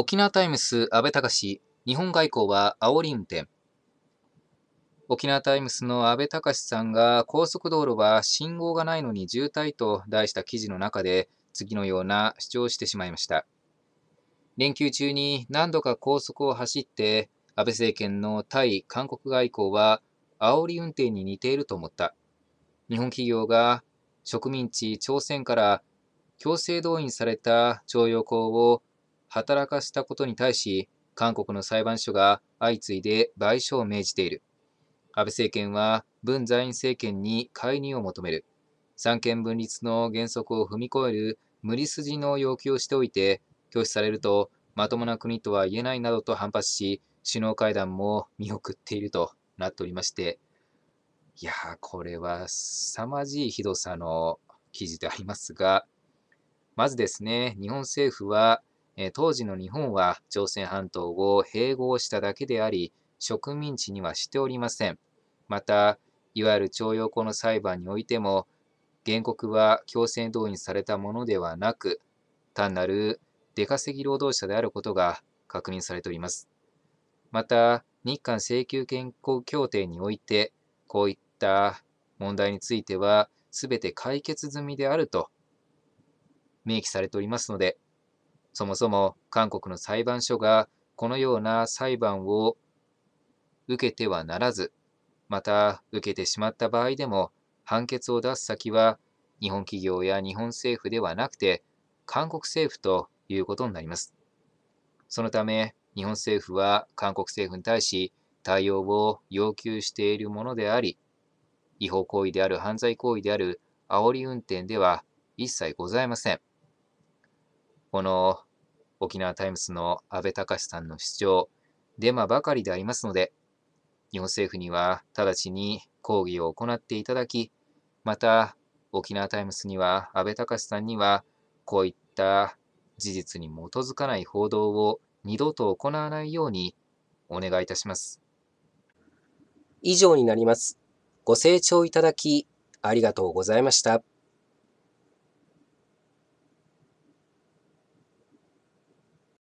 沖縄タイムス安倍隆日本外交は煽り運転沖縄タイムスの安倍隆さんが高速道路は信号がないのに渋滞と題した記事の中で次のような主張をしてしまいました連休中に何度か高速を走って安倍政権の対韓国外交は煽り運転に似ていると思った日本企業が植民地朝鮮から強制動員された徴用工を働かせたことに対し、韓国の裁判所が相次いで賠償を命じている。安倍政権は文在寅政権に介入を求める。三権分立の原則を踏み越える無理筋の要求をしておいて、拒否されるとまともな国とは言えないなどと反発し、首脳会談も見送っているとなっておりまして、いやー、これは凄まじいひどさの記事でありますが、まずですね、日本政府は当時の日本は朝鮮半島を併合しただけであり、植民地にはしておりません。また、いわゆる徴用工の裁判においても、原告は強制動員されたものではなく、単なる出稼ぎ労働者であることが確認されております。また、日韓請求権交協定において、こういった問題については、すべて解決済みであると明記されておりますので、そもそも韓国の裁判所がこのような裁判を受けてはならず、また受けてしまった場合でも判決を出す先は日本企業や日本政府ではなくて韓国政府ということになります。そのため日本政府は韓国政府に対し対応を要求しているものであり、違法行為である犯罪行為である煽り運転では一切ございません。この沖縄タイムスの安倍隆さんの主張、デマばかりでありますので、日本政府には直ちに抗議を行っていただき、また沖縄タイムスには安倍隆さんにはこういった事実に基づかない報道を二度と行わないようにお願いいたします。以上になります。ご清聴いただきありがとうございました。